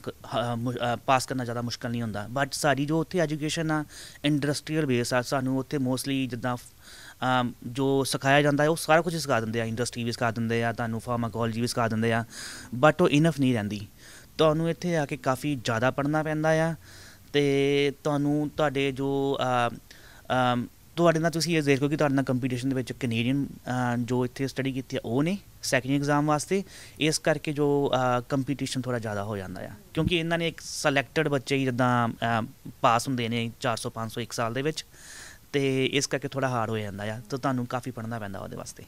ਪਾਸ ਕਰਨਾ ਜ਼ਿਆਦਾ ਮੁਸ਼ਕਲ ਨਹੀਂ ਹੁੰਦਾ ਬਟ ਸਾਡੀ ਜੋ ਉੱਥੇ ਐਜੂਕੇਸ਼ਨ ਆ ਇੰਡਸਟਰੀਅਲ ਬੇਸ ਆ ਸਾਨੂੰ ਉੱਥੇ ਮੋਸਟਲੀ ਜਿੱਦਾਂ ਜੋ ਸਿਖਾਇਆ ਜਾਂਦਾ ਹੈ ਉਹ ਸਾਰਾ ਕੁਝ ਸਿਖਾ ਦਿੰਦੇ ਆ ਇੰਡਸਟਰੀ ਵੀ ਸਿਖਾ ਦਿੰਦੇ ਆ ਤੁਹਾਨੂੰ ਫਾਰਮਾਕੋਲੋਜੀ ਵੀ ਸਿਖਾ ਦਿੰਦੇ ਆ ਬਟ ਉਹ ਇਨਫ ਨਹੀਂ ਰਹਿੰਦੀ ਤੁਹਾਨੂੰ ਇੱਥੇ ਆ ਕੇ ਕਾਫੀ ਜ਼ਿਆਦਾ ਪੜ੍ਹਨਾ ਪੈਂਦਾ ਆ ਤੇ ਤੁਹਾਨੂੰ ਤੁਹਾਡੇ ਜੋ ਤੁਹਾਡੇ ਨਾਲ ਤੁਸੀਂ ਇਹ ਦੇਖੋ ਕਿ ਤੁਹਾਡੇ ਨਾਲ ਕੰਪੀਟੀਸ਼ਨ ਦੇ ਵਿੱਚ ਕੈਨੇਡੀਅਨ ਜੋ ਇੱਥੇ ਸਟੱਡੀ ਕੀਤੀ ਆ ਉਹ ਨੇ ਸੈਕੰਡ ਐਗਜ਼ਾਮ ਵਾਸਤੇ ਇਸ ਕਰਕੇ ਜੋ ਕੰਪੀਟੀਸ਼ਨ ਥੋੜਾ ਜ਼ਿਆਦਾ ਹੋ ਜਾਂਦਾ ਆ ਕਿਉਂਕਿ ਇਹਨਾਂ ਨੇ ਇੱਕ ਸਿਲੈਕਟਡ ਬੱਚੇ ਹੀ ਜਦਾਂ ਪਾਸ ਹੁੰਦੇ ਨੇ 400 500 ਇੱਕ ਸਾਲ ਦੇ ਵਿੱਚ ਤੇ ਇਸ ਕਰਕੇ ਥੋੜਾ ਹਾਰਡ ਹੋ ਜਾਂਦਾ ਆ ਤਾਂ ਤੁਹਾਨੂੰ ਕਾਫੀ ਪੜਨਾ ਪੈਂਦਾ ਉਹਦੇ ਵਾਸਤੇ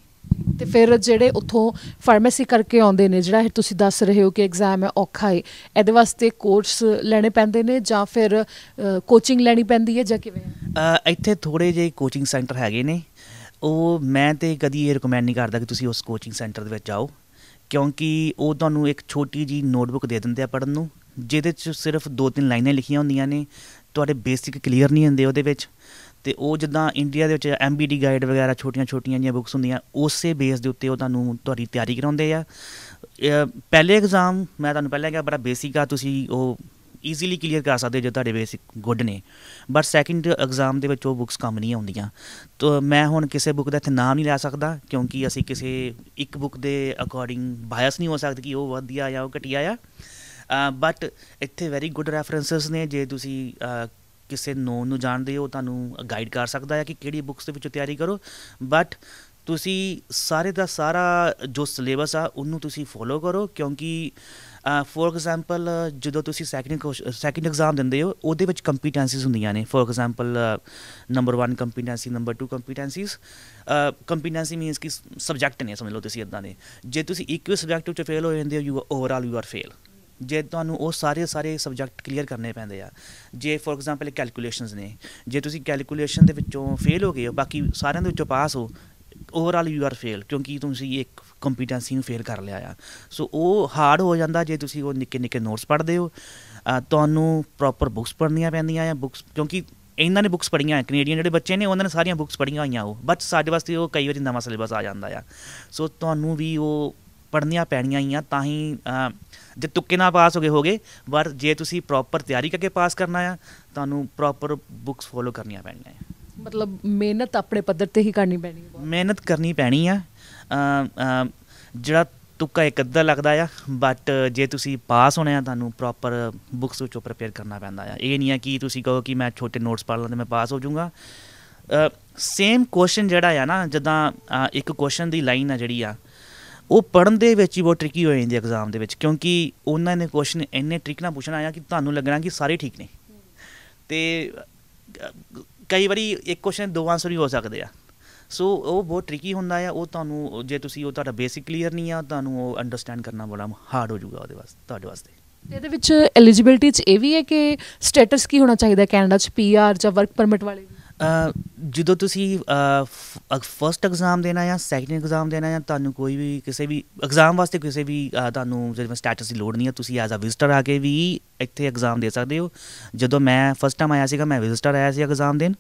ਤੇ ਫਿਰ ਜਿਹੜੇ ਉਥੋਂ ਫਾਰਮੇਸੀ ਕਰਕੇ ਆਉਂਦੇ ਨੇ ਜਿਹੜਾ ਤੁਸੀਂ ਦੱਸ ਰਹੇ ਹੋ ਕਿ ਐਗਜ਼ਾਮ ਹੈ ਔਖਾ ਹੈ ਇਹਦੇ ਵਾਸਤੇ ਕੋਰਸ ਲੈਣੇ ਪੈਂਦੇ ਨੇ ਜਾਂ ਫਿਰ ਕੋਚਿੰਗ ਲੈਣੀ ਪੈਂਦੀ ਹੈ ਜਾਂ ਕਿਵੇਂ ਇੱਥੇ ਥੋੜੇ ਜਿਹੇ ਕੋਚਿੰਗ ਸੈਂਟਰ ਹੈਗੇ ਨੇ ਉਹ ਮੈਂ ਤੇ ਕਦੀ ਇਹ ਰეკਮੈਂਡ ਨਹੀਂ ਕਰਦਾ ਕਿ ਤੁਸੀਂ ਉਸ ਕੋਚਿੰਗ ਸੈਂਟਰ ਦੇ ਵਿੱਚ ਜਾਓ ਕਿਉਂਕਿ ਉਹ ਤੁਹਾਨੂੰ ਇੱਕ ਛੋਟੀ ਜੀ ਨੋਟਬੁੱਕ ਦੇ ਦਿੰਦੇ ਆ ਪੜਨ ਨੂੰ ਜਿਹਦੇ 'ਚ ਸਿਰਫ ਦੋ ਤਿੰਨ ਲਾਈਨਾਂ ਲਿਖੀਆਂ ਹੁੰਦੀਆਂ ਨੇ ਤੁਹਾਡੇ ਬੇਸਿਕ ਕਲੀਅਰ ਨਹੀਂ ਹੁੰਦੇ ਉਹਦੇ ਵਿੱਚ ਤੇ ਉਹ ਜਿੱਦਾਂ ਇੰਡੀਆ ਦੇ ਵਿੱਚ ਐਮਬੀਡੀ ਗਾਈਡ ਵਗੈਰਾ ਛੋਟੀਆਂ-ਛੋਟੀਆਂ ਜੀਆਂ ਬੁੱਕਸ ਹੁੰਦੀਆਂ ਉਸੇ ਬੇਸ ਦੇ ਉੱਤੇ ਉਹ ਤੁਹਾਨੂੰ ਤੁਹਾਡੀ ਤਿਆਰੀ ਕਰਾਉਂਦੇ ਆ ਪਹਿਲੇ ਐਗਜ਼ਾਮ ਮੈਂ ਤੁਹਾਨੂੰ ਪਹਿਲਾਂ ਕਿਹਾ ਬੜਾ ਬੇਸਿਕ ਆ ਤੁਸੀਂ ਉਹ ਈਜ਼ੀਲੀ ਕਲੀਅਰ ਕਰ ਸਕਦੇ ਜੇ ਤੁਹਾਡੇ ਬੇਸਿਕ ਗੁੱਡ ਨੇ ਬਟ ਸੈਕਿੰਡ ਐਗਜ਼ਾਮ ਦੇ ਵਿੱਚ ਉਹ ਬੁੱਕਸ ਕੰਮ ਨਹੀਂ ਆਉਂਦੀਆਂ ਤਾਂ ਮੈਂ ਹੁਣ ਕਿਸੇ ਬੁੱਕ ਦਾ ਇੱਥੇ ਨਾਮ ਨਹੀਂ ਲੈ ਸਕਦਾ ਕਿਉਂਕਿ ਅਸੀਂ ਕਿਸੇ ਇੱਕ ਬੁੱਕ ਦੇ ਅਕੋਰਡਿੰਗ ਬਾਇਸ ਨਹੀਂ ਹੋ ਸਕਦਾ ਕਿ ਉਹ ਵਧੀਆ ਜਾਂ ਉਹ ਘਟੀਆ ਆ ਬਟ ਇੱਥੇ ਵੈਰੀ ਗੁੱਡ ਰੈਫਰੈਂਸਸ ਨੇ ਜੇ ਤੁਸੀਂ ਕਿਸੇ ਨੋਨ ਨੂੰ ਜਾਣਦੇ ਹੋ ਤੁਹਾਨੂੰ ਗਾਈਡ ਕਰ ਸਕਦਾ ਹੈ ਕਿ ਕਿਹੜੀ ਬੁੱਕਸ ਦੇ ਵਿੱਚੋਂ ਤਿਆਰੀ ਕਰੋ ਬਟ ਤੁਸੀਂ ਸਾਰੇ ਦਾ ਸਾਰਾ ਜੋ ਸਿਲੇਬਸ ਆ ਉਹਨੂੰ ਤੁਸੀਂ ਫੋਲੋ ਕਰੋ ਕਿਉਂਕਿ ਫੋਰ ਐਗਜ਼ਾਮਪਲ ਜਦੋਂ ਤੁਸੀਂ ਸੈਕੰਡ ਸੈਕੰਡ ਐਗਜ਼ਾਮ ਦਿੰਦੇ ਹੋ ਉਹਦੇ ਵਿੱਚ ਕੰਪੀਟੈਂਸੀਜ਼ ਹੁੰਦੀਆਂ ਨੇ for example number 1 competency number 2 competencies competency means ਕਿ ਸਬਜੈਕਟ ਨੇ ਸਮਝ ਲਓ ਤੁਸੀਂ ਇਦਾਂ ਦੇ ਜੇ ਤੁਸੀਂ ਇੱਕ ਵੀ ਸਬਜੈਕਟ ਵਿੱਚ ਫੇਲ ਹੋ ਜਾਂਦੇ ਹੋ you are overall you are fail ਜੇ ਤੁਹਾਨੂੰ ਉਹ ਸਾਰੇ ਸਾਰੇ ਸਬਜੈਕਟ ਕਲੀਅਰ ਕਰਨੇ ਪੈਂਦੇ ਆ ਜੇ ਫੋਰ ਐਗਜ਼ਾਮਪਲ ਕੈਲਕੂਲੇਸ਼ਨਸ ਨੇ ਜੇ ਤੁਸੀਂ ਕੈਲਕੂਲੇਸ਼ਨ ਦੇ ਵਿੱਚੋਂ ਫੇਲ ਹੋ ਗਏ ਹੋ ਬਾਕੀ ਸਾਰਿਆਂ ਦੇ ਵਿੱਚੋਂ ਪਾਸ ਹੋ ਓਵਰਆਲ ਯੂ ਆਰ ਫੇਲ ਕਿਉਂਕਿ ਤੁਸੀਂ ਇੱਕ ਕੰਪੀਟੈਂਸੀ ਨੂੰ ਫੇਲ ਕਰ ਲਿਆ ਆ ਸੋ ਉਹ ਹਾਰਡ ਹੋ ਜਾਂਦਾ ਜੇ ਤੁਸੀਂ ਉਹ ਨਿੱਕੇ ਨਿੱਕੇ ਨੋਟਸ ਪੜ੍ਹਦੇ ਹੋ ਤੁਹਾਨੂੰ ਪ੍ਰੋਪਰ ਬੁੱਕਸ ਪੜ੍ਹਨੀਆਂ ਪੈਂਦੀਆਂ ਆ ਬੁੱਕਸ ਕਿਉਂਕਿ ਇਹਨਾਂ ਨੇ ਬੁੱਕਸ ਪੜ੍ਹੀਆਂ ਕੈਨੇਡੀਅਨ ਜਿਹੜੇ ਬੱਚੇ ਨੇ ਉਹਨਾਂ ਨੇ ਸਾਰੀਆਂ ਬੁੱਕਸ ਪੜ੍ਹੀਆਂ ਹੋਈਆਂ ਉਹ ਬਟ ਸਾਡੇ ਵਾਸਤੇ ਉਹ ਕਈ ਵਾਰੀ ਨਵਾਂ ਸਿਲੇਬਸ ਆ ਜਾਂਦਾ ਆ ਸੋ ਤੁਹਾਨੂੰ ਵੀ ਉਹ ਪੜਨੀਆਂ ਪੈਣੀਆਂ ਹੀ ਆ ਤਾਂ ਹੀ ਜੇ ਤੁੱਕੇ ਨਾਲ ਪਾਸ ਹੋਗੇ ਹੋਗੇ ਪਰ ਜੇ ਤੁਸੀਂ ਪ੍ਰੋਪਰ ਤਿਆਰੀ ਕਰਕੇ ਪਾਸ ਕਰਨਾ ਆ ਤੁਹਾਨੂੰ ਪ੍ਰੋਪਰ ਬੁੱਕਸ ਫੋਲੋ ਕਰਨੀਆਂ ਪੈਣੀਆਂ ਆ ਮਤਲਬ ਮਿਹਨਤ ਆਪਣੇ ਪੱਧਰ ਤੇ ਹੀ ਕਰਨੀ ਪੈਣੀ ਹੈ ਮਿਹਨਤ ਕਰਨੀ ਪੈਣੀ ਆ ਜਿਹੜਾ ਤੁੱਕਾ ਇੱਕ ਅੱਧਾ ਲੱਗਦਾ ਆ ਬਟ ਜੇ ਤੁਸੀਂ ਪਾਸ ਹੋਣਾ ਆ ਤੁਹਾਨੂੰ ਪ੍ਰੋਪਰ ਬੁੱਕਸ ਵਿੱਚੋਂ ਪ੍ਰਪੇਅਰ ਕਰਨਾ ਪੈਂਦਾ ਆ ਇਹ ਨਹੀਂ ਆ ਕਿ ਤੁਸੀਂ ਕਹੋ ਕਿ ਮੈਂ ਛੋਟੇ ਨੋਟਸ ਪੜ੍ਹ ਲਾਂ ਤੇ ਮੈਂ ਪਾਸ ਹੋ ਜਾਊਂਗਾ ਸੇਮ ਕੁਐਸਚਨ ਜਿਹੜਾ ਆ ਨਾ ਜਦਾਂ ਇੱਕ ਕੁਐਸਚਨ ਦੀ ਲਾਈਨ ਆ ਜਿਹੜੀ ਆ ਉਹ ਪੜਨ ਦੇ ਵਿੱਚ ਹੀ ਬਹੁਤ ਟ੍ਰਿਕੀ ਹੋ ਜਾਂਦੀ ਐਗਜ਼ਾਮ ਦੇ ਵਿੱਚ ਕਿਉਂਕਿ ਉਹਨਾਂ ਨੇ ਕੁਐਸਚਨ ਇੰਨੇ ਟ੍ਰਿਕ ਨਾਲ ਪੁੱਛਣਾ ਆ ਕਿ ਤੁਹਾਨੂੰ ਲੱਗਣਾ ਕਿ ਸਾਰੇ ਠੀਕ ਨੇ ਤੇ ਕਈ ਵਾਰੀ ਇੱਕ ਕੁਐਸਚਨ ਦੋ ਆਨਸਰ ਹੀ ਹੋ ਸਕਦੇ ਆ ਸੋ ਉਹ ਬਹੁਤ ਟ੍ਰਿਕੀ ਹੁੰਦਾ ਆ ਉਹ ਤੁਹਾਨੂੰ ਜੇ ਤੁਸੀਂ ਉਹ ਤੁਹਾਡਾ ਬੇਸਿਕ ਕਲੀਅਰ ਨਹੀਂ ਆ ਤੁਹਾਨੂੰ ਉਹ ਅੰਡਰਸਟੈਂਡ ਕਰਨਾ ਬੜਾ ਹਾਰਡ ਹੋ ਜਾਊਗਾ ਉਹਦੇ ਵਾਸਤੇ ਤੁਹਾਡੇ ਵਾਸਤੇ ਇਹਦੇ ਵਿੱਚ ਐਲੀਜੀਬਿਲਟੀ ਚ ਇਹ ਵੀ ਹੈ ਕਿ ਸਟੇਟਸ ਕੀ ਹੋਣਾ ਚਾਹੀਦਾ ਕੈਨੇਡਾ ਚ ਪੀਆਰ ਜਾਂ ਵਰਕ ਪਰਮਿਟ ਵਾਲੇ ਜਦੋਂ ਤੁਸੀਂ ਫਸਟ ਐਗਜ਼ਾਮ ਦੇਣਾ ਜਾਂ ਸੈਕੰਡ ਐਗਜ਼ਾਮ ਦੇਣਾ ਜਾਂ ਤੁਹਾਨੂੰ ਕੋਈ ਵੀ ਕਿਸੇ ਵੀ ਐਗਜ਼ਾਮ ਵਾਸਤੇ ਕਿਸੇ ਵੀ ਤੁਹਾਨੂੰ ਜਿਵੇਂ ਸਟੇਟਸ ਦੀ ਲੋੜ ਨਹੀਂ ਹੈ ਤੁਸੀਂ ਐਜ਼ ਅ ਵਿਜ਼ਟਰ ਆ ਕੇ ਵੀ ਇੱਥੇ ਐਗਜ਼ਾਮ ਦੇ ਸਕਦੇ ਹੋ ਜਦੋਂ ਮੈਂ ਫਸਟ ਟਾਈਮ ਆਇਆ ਸੀਗਾ ਮੈਂ ਵਿਜ਼ਟਰ ਆਇਆ ਸੀ ਐਗਜ਼ਾਮ ਦੇਣ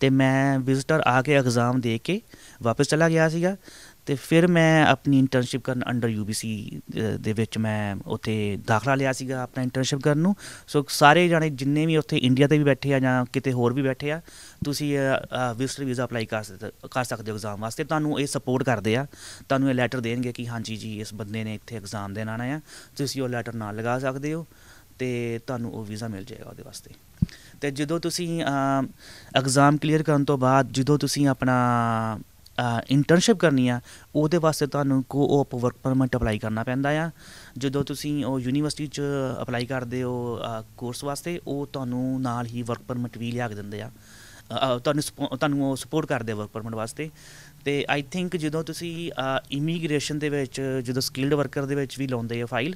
ਤੇ ਮੈਂ ਵਿਜ਼ਟਰ ਆ ਕੇ ਐਗਜ਼ਾਮ ਦੇ ਕੇ ਵਾਪਸ ਚਲਾ ਗਿਆ ਸੀਗਾ ਤੇ ਫਿਰ ਮੈਂ ਆਪਣੀ ਇੰਟਰਨਸ਼ਿਪ ਕਰਨ ਅੰਡਰ ਯੂਬੀਸੀ ਦੇ ਵਿੱਚ ਮੈਂ ਉੱਥੇ ਦਾਖਲਾ ਲਿਆ ਸੀਗਾ ਆਪਣਾ ਇੰਟਰਨਸ਼ਿਪ ਕਰਨ ਨੂੰ ਸੋ ਸਾਰੇ ਜਾਣੇ ਜਿੰਨੇ ਵੀ ਉੱਥੇ ਇੰਡੀਆ ਤੇ ਵੀ ਬੈਠੇ ਆ ਜਾਂ ਕਿਤੇ ਹੋਰ ਵੀ ਬੈਠੇ ਆ ਤੁਸੀਂ ਵਿਜ਼ਟਰ ਵੀਜ਼ਾ ਅਪਲਾਈ ਕਰ ਸਕਦੇ ਹੋ ਐਗਜ਼ਾਮ ਵਾਸਤੇ ਤੁਹਾਨੂੰ ਇਹ ਸਪੋਰਟ ਕਰਦੇ ਆ ਤੁਹਾਨੂੰ ਇਹ ਲੈਟਰ ਦੇਣਗੇ ਕਿ ਹਾਂਜੀ ਜੀ ਇਸ ਬੰਦੇ ਨੇ ਇੱਥੇ ਐਗਜ਼ਾਮ ਦੇਣ ਆਣਾ ਆ ਤੁਸੀਂ ਉਹ ਲੈਟਰ ਨਾਲ ਲਗਾ ਸਕਦੇ ਹੋ ਤੇ ਤੁਹਾਨੂੰ ਉਹ ਵੀਜ਼ਾ ਮਿਲ ਜਾਏਗਾ ਉਹਦੇ ਵਾਸਤੇ ਤੇ ਜਦੋਂ ਤੁਸੀਂ ਐਗਜ਼ਾਮ ਕਲੀਅਰ ਕਰਨ ਤੋਂ ਬਾਅਦ ਜਦੋਂ ਤੁਸੀਂ ਆਪਣਾ ਇੰਟਰਨਸ਼ਿਪ ਕਰਨੀ ਆ ਉਹਦੇ ਵਾਸਤੇ ਤੁਹਾਨੂੰ ਕੋਆਪ ਵਰਕ ਪਰਮਿਟ ਅਪਲਾਈ ਕਰਨਾ ਪੈਂਦਾ ਆ ਜਦੋਂ ਤੁਸੀਂ ਉਹ ਯੂਨੀਵਰਸਿਟੀ 'ਚ ਅਪਲਾਈ ਕਰਦੇ ਹੋ ਕੋਰਸ ਵਾਸਤੇ ਉਹ ਤੁਹਾਨੂੰ ਨਾਲ ਹੀ ਵਰਕ ਪਰਮਿਟ ਵੀ ਲਿਆ ਕੇ ਦਿੰਦੇ ਆ ਤੁਹਾਨੂੰ ਤੁਹਾਨੂੰ ਉਹ ਸਪੋਰਟ ਕਰਦੇ ਵਰਕ ਪਰਮਿਟ ਵਾਸਤੇ ਤੇ ਆਈ ਥਿੰਕ ਜਦੋਂ ਤੁਸੀਂ ਇਮੀਗ੍ਰੇਸ਼ਨ ਦੇ ਵਿੱਚ ਜਦੋਂ ਸਕਿਲਡ ਵਰਕਰ ਦੇ ਵਿੱਚ ਵੀ ਲਾਉਂਦੇ ਆ ਫਾਈਲ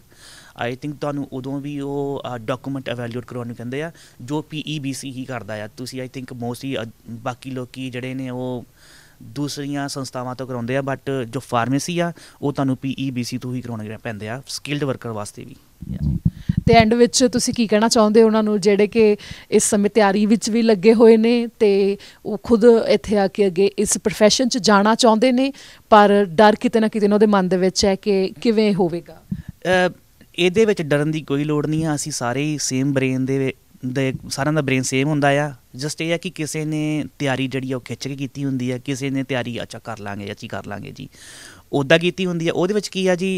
ਆਈ ਥਿੰਕ ਤੁਹਾਨੂੰ ਉਦੋਂ ਵੀ ਉਹ ਡਾਕੂਮੈਂਟ ਅਵੈਲਿਊਏਟ ਕਰਾਉਣ ਨੂੰ ਕਹਿੰਦੇ ਆ ਜੋ ਪੀਈਬੀਸੀ e ਹੀ ਕਰਦਾ ਆ ਤੁਸੀਂ ਆਈ ਥਿੰਕ ਮੋਸਟਲੀ ਬਾਕੀ ਲੋਕੀ ਜਿਹੜੇ ਨੇ ਉਹ ਦੂਸਰੀਆਂ ਸੰਸਥਾਵਾਂ ਤੋਂ ਕਰਾਉਂਦੇ ਆ ਬਟ ਜੋ ਫਾਰਮੇਸੀ ਆ ਉਹ ਤੁਹਾਨੂੰ ਪੀਈਬੀਸੀ e ਤੋਂ ਹੀ ਕਰਾਉਣੇ ਪੈਂਦੇ ਆ ਸਕਿਲਡ ਵਰਕਰ ਵਾਸਤੇ ਵੀ ਤੇ ਐਂਡ ਵਿੱਚ ਤੁਸੀਂ ਕੀ ਕਹਿਣਾ ਚਾਹੁੰਦੇ ਹੋ ਉਹਨਾਂ ਨੂੰ ਜਿਹੜੇ ਕਿ ਇਸ ਸਮੇਂ ਤਿਆਰੀ ਵਿੱਚ ਵੀ ਲੱਗੇ ਹੋਏ ਨੇ ਤੇ ਉਹ ਖੁਦ ਇੱਥੇ ਆ ਕੇ ਅੱਗੇ ਇਸ profession 'ਚ ਜਾਣਾ ਚਾਹੁੰਦੇ ਨੇ ਪਰ ਡਰ ਕਿਤੇ ਨਾ ਕਿਤੇ ਉਹਨਾਂ ਦੇ ਮਨ ਦੇ ਵਿੱਚ ਹੈ ਕਿ ਕਿਵੇਂ ਹੋਵੇਗਾ ਇਹਦੇ ਵਿੱਚ ਡਰਨ ਦੀ ਕੋਈ ਲੋੜ ਨਹੀਂ ਆ ਅਸੀਂ ਸਾਰੇ ਹੀ ਸੇਮ ਬ੍ਰੇਨ ਦੇ ਦੇ ਸਾਰਿਆਂ ਦਾ ਬ੍ਰੇਨ ਸੇਮ ਹੁੰਦਾ ਆ ਜਸਟ ਇਹ ਆ ਕਿ ਕਿਸੇ ਨੇ ਤਿਆਰੀ ਜਿਹੜੀ ਉਹ ਖਿੱਚ ਕੇ ਕੀਤੀ ਹੁੰਦੀ ਆ ਕਿਸੇ ਨੇ ਤਿਆਰੀ ਅੱਛਾ ਕਰ ਲਾਂਗੇ ਚੀ ਕਰ ਲਾਂਗੇ ਜੀ ਉਦਾਂ ਕੀਤੀ ਹੁੰਦੀ ਆ ਉਹਦੇ ਵਿੱਚ ਕੀ ਆ ਜੀ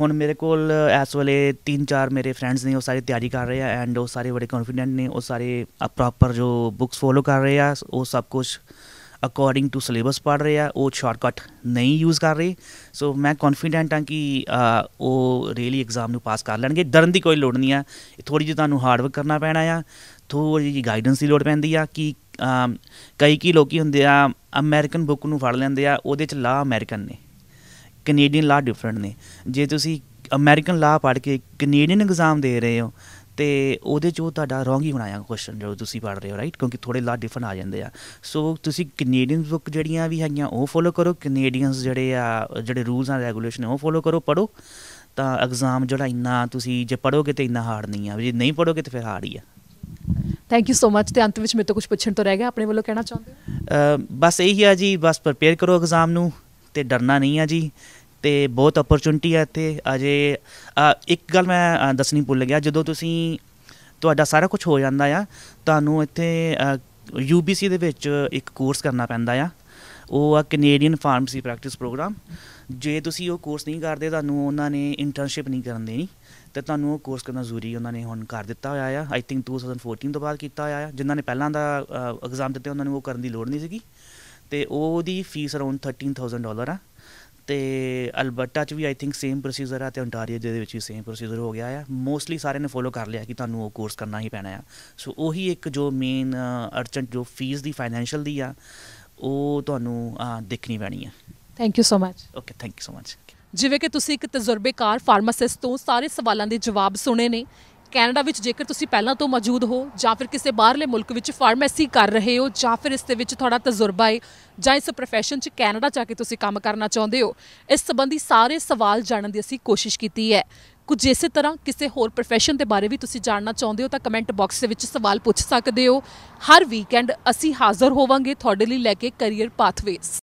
ਹੁਣ ਮੇਰੇ ਕੋਲ ਇਸ ਵੇਲੇ 3-4 ਮੇਰੇ ਫਰੈਂਡਸ ਨੇ ਉਹ ਸਾਰੇ ਤਿਆਰੀ ਕਰ ਰਹੇ ਆ ਐਂਡ ਉਹ ਸਾਰੇ ਬੜੇ ਕੌਨਫੀਡੈਂਟ ਨੇ ਉਹ ਸਾਰੇ ਪ੍ਰੋਪਰ ਜੋ ਬੁੱਕਸ ਫੋਲੋ ਕਰ ਰਹੇ ਆ ਉਹ ਸਭ ਕੁਝ ਅਕੋਰਡਿੰਗ ਟੂ ਸਿਲੇਬਸ ਪੜ ਰਹੇ ਆ ਉਹ ਸ਼ਾਰਟਕਟ ਨਹੀਂ ਯੂਜ਼ ਕਰ ਰਹੇ ਸੋ ਮੈਂ ਕੌਨਫੀਡੈਂਟ ਹਾਂ ਕਿ ਉਹ ਰੀਅਲੀ ਐਗਜ਼ਾਮ ਨੂੰ ਪਾਸ ਕਰ ਲੈਣਗੇ ਡਰਨ ਦੀ ਕੋਈ ਲੋੜ ਨਹੀਂ ਆ ਥੋੜੀ ਜਿਹੀ ਤੁਹਾਨੂੰ ਹਾਰਡ ਵਰਕ ਕਰਨਾ ਪੈਣਾ ਆ ਥੋੜੀ ਜਿਹੀ ਗਾਈਡੈਂਸ ਦੀ ਲੋੜ ਪੈਂਦੀ ਆ ਕਿ ਕਈ ਕੀ ਲੋਕੀ ਹੁੰਦੇ ਆ ਅਮਰੀਕਨ ਬੁੱਕ ਨੂੰ ਫੜ ਲੈਂਦੇ ਆ ਉਹਦੇ ਚ ਲਾ ਅਮਰੀਕਨ ਨੇ ਕੈਨੇਡੀਅਨ ਲਾ ਡਿਫਰੈਂਟ ਨੇ ਜੇ ਤੁਸੀਂ ਅਮਰੀਕਨ ਲਾ ਪੜ੍ਹ ਕੇ ਕੈਨੇਡੀਅਨ ਐਗਜ਼ਾਮ ਦੇ ਰਹੇ ਹੋ ਤੇ ਉਹਦੇ ਚੋਂ ਤੁਹਾਡਾ ਰੋਂਗ ਹੀ ਬਣਾਇਆ ਕੁਐਸਚਨ ਜੋ ਤੁਸੀਂ ਪੜ ਰਹੇ ਹੋ ਰਾਈਟ ਕਿਉਂਕਿ ਥੋੜੇ ਲਾ ਡਿਫਰੈਂਟ ਆ ਜਾਂਦੇ ਆ ਸੋ ਤੁਸੀਂ ਕੈਨੇਡੀਅਨ ਬੁੱਕ ਜਿਹੜੀਆਂ ਵੀ ਹੈਗੀਆਂ ਉਹ ਫੋਲੋ ਕਰੋ ਕੈਨੇਡੀਅਨਸ ਜਿਹੜੇ ਆ ਜਿਹੜੇ ਰੂਲਸ ਆ ਰੈਗੂਲੇਸ਼ਨ ਉਹ ਫੋਲੋ ਕਰੋ ਪੜੋ ਤਾਂ ਐਗਜ਼ਾਮ ਜਿਹੜਾ ਇੰਨਾ ਤੁਸੀਂ ਜੇ ਪੜੋਗੇ ਤੇ ਇੰਨਾ ਹਾਰਡ ਨਹੀਂ ਆ ਜੇ ਨਹੀਂ ਪੜੋਗੇ ਤੇ ਫਿਰ ਹਾਰਡ ਹੀ ਆ ਥੈਂਕ ਯੂ ਸੋ ਮਚ ਤੇ ਅੰਤ ਵਿੱਚ ਮੇਰੇ ਤੋਂ ਕੁਝ ਪੁੱਛਣ ਤੋਂ ਰਹਿ ਗਿਆ ਆਪਣੇ ਵੱਲੋਂ ਕਹਿਣਾ ਚਾਹੁੰਦੇ ਹੋ ਬਸ ਇਹੀ ਆ ਜੀ ਬਸ ਪ੍ਰਪੇਅਰ ਕਰੋ ਐਗਜ਼ਾਮ ਨੂੰ ਤੇ ਡਰਨਾ ਨਹੀਂ ਆ ਜੀ ਤੇ ਬਹੁਤ ਓਪਰਚੁਨਿਟੀ ਹੈ ਇੱਥੇ ਅਜੇ ਇੱਕ ਗੱਲ ਮੈਂ ਦੱਸਣੀ ਭੁੱਲ ਗਿਆ ਜਦੋਂ ਤੁਸੀਂ ਤੁਹਾਡਾ ਸਾਰਾ ਕੁਝ ਹੋ ਜਾਂਦਾ ਆ ਤੁਹਾਨੂੰ ਇੱਥੇ ਯੂਬੀਸੀ ਦੇ ਵਿੱਚ ਇੱਕ ਕੋਰਸ ਕਰਨਾ ਪੈਂਦਾ ਆ ਉਹ ਆ ਕੈਨੇਡੀਅਨ ਫਾਰਮੇਸੀ ਪ੍ਰੈਕਟਿਸ ਪ੍ਰੋਗਰਾਮ ਜੇ ਤੁਸੀਂ ਉਹ ਕੋਰਸ ਨਹੀਂ ਕਰਦੇ ਤੁਹਾਨੂੰ ਉਹਨਾਂ ਨੇ ਇੰਟਰਨਸ਼ਿਪ ਨਹੀਂ ਕਰਨ ਦੇਣੀ ਤੇ ਤੁਹਾਨੂੰ ਉਹ ਕੋਰਸ ਕਰਨਾ ਜ਼ਰੂਰੀ ਉਹਨਾਂ ਨੇ ਹੁਣ ਕਰ ਦਿੱਤਾ ਹੋਇਆ ਆ ਆਈ ਥਿੰਕ 2014 ਤੋਂ ਬਾਅਦ ਕੀਤਾ ਹੋਇਆ ਆ ਜਿਨ੍ਹਾਂ ਨੇ ਪਹਿਲਾਂ ਦਾ ਐਗਜ਼ਾਮ ਦਿੱਤੇ ਉਹਨਾਂ ਨੂੰ ਉਹ ਕਰਨ ਦੀ ਲੋੜ ਨਹੀਂ ਸੀਗੀ ਤੇ ਉਹਦੀ ਫੀਸ ਅਰਾਊਂਡ 13000 ਡਾਲਰ ਆ ਤੇ ਅਲਬਰਟਾ 'ਚ ਵੀ ਆਈ ਥਿੰਕ ਸੇਮ ਪ੍ਰੋਸੀਜਰ ਆ ਤੇ ਅੰਟਾਰੀਆ ਦੇ ਵਿੱਚ ਵੀ ਸੇਮ ਪ੍ਰੋਸੀਜਰ ਹੋ ਗਿਆ ਆ ਮੋਸਟਲੀ ਸਾਰਿਆਂ ਨੇ ਫੋਲੋ ਕਰ ਲਿਆ ਕਿ ਤੁਹਾਨੂੰ ਉਹ ਕੋਰਸ ਕਰਨਾ ਹੀ ਪੈਣਾ ਆ ਸੋ ਉਹੀ ਇੱਕ ਜੋ ਮੇਨ ਅਰਜੈਂਟ ਜੋ ਫੀਸ ਦੀ ਫਾਈਨੈਂਸ਼ੀਅਲ ਦੀ ਆ ਉਹ ਤੁਹਾਨੂੰ ਦੇਖਣੀ ਪੈਣੀ ਆ thank you so much okay thank you so much ਜਿਵੇਂ ਕਿ ਤੁਸੀਂ ਇੱਕ ਤਜਰਬੇਕਾਰ ਫਾਰਮਾਸਿਸਟ ਤੋਂ ਸਾਰੇ ਸਵਾਲਾਂ ਦੇ ਜਵਾਬ ਸੁਣੇ ਨੇ ਕੈਨੇਡਾ ਵਿੱਚ ਜੇਕਰ ਤੁਸੀਂ ਪਹਿਲਾਂ ਤੋਂ ਮੌਜੂਦ ਹੋ ਜਾਂ ਫਿਰ ਕਿਸੇ ਬਾਹਰਲੇ ਮੁਲਕ ਵਿੱਚ ਫਾਰਮੇਸੀ ਕਰ ਰਹੇ ਹੋ ਜਾਂ ਫਿਰ ਇਸ ਦੇ ਵਿੱਚ ਤੁਹਾਡਾ ਤਜਰਬਾ ਹੈ ਜਾਂ ਇਸ profession 'ਚ ਕੈਨੇਡਾ ਜਾ ਕੇ ਤੁਸੀਂ ਕੰਮ ਕਰਨਾ ਚਾਹੁੰਦੇ ਹੋ ਇਸ ਸੰਬੰਧੀ ਸਾਰੇ ਸਵਾਲ ਜਾਣਨ ਦੀ ਅਸੀਂ ਕੋਸ਼ਿਸ਼ ਕੀਤੀ ਹੈ ਕੁਝ ਇਸੇ ਤਰ੍ਹਾਂ ਕਿਸੇ ਹੋਰ profession ਦੇ ਬਾਰੇ ਵੀ ਤੁਸੀਂ ਜਾਣਨਾ ਚਾਹੁੰਦੇ ਹੋ ਤਾਂ ਕਮੈਂਟ ਬਾਕਸ ਦੇ ਵਿੱਚ ਸਵਾਲ ਪੁੱਛ ਸਕਦੇ ਹੋ ਹਰ ਵੀਕਐਂਡ ਅਸੀਂ ਹਾਜ਼ਰ ਹੋਵਾਂਗੇ ਤੁਹਾਡੇ ਲਈ ਲੈ ਕੇ ਕੈਰੀਅਰ ਪਾਥਵੇਜ਼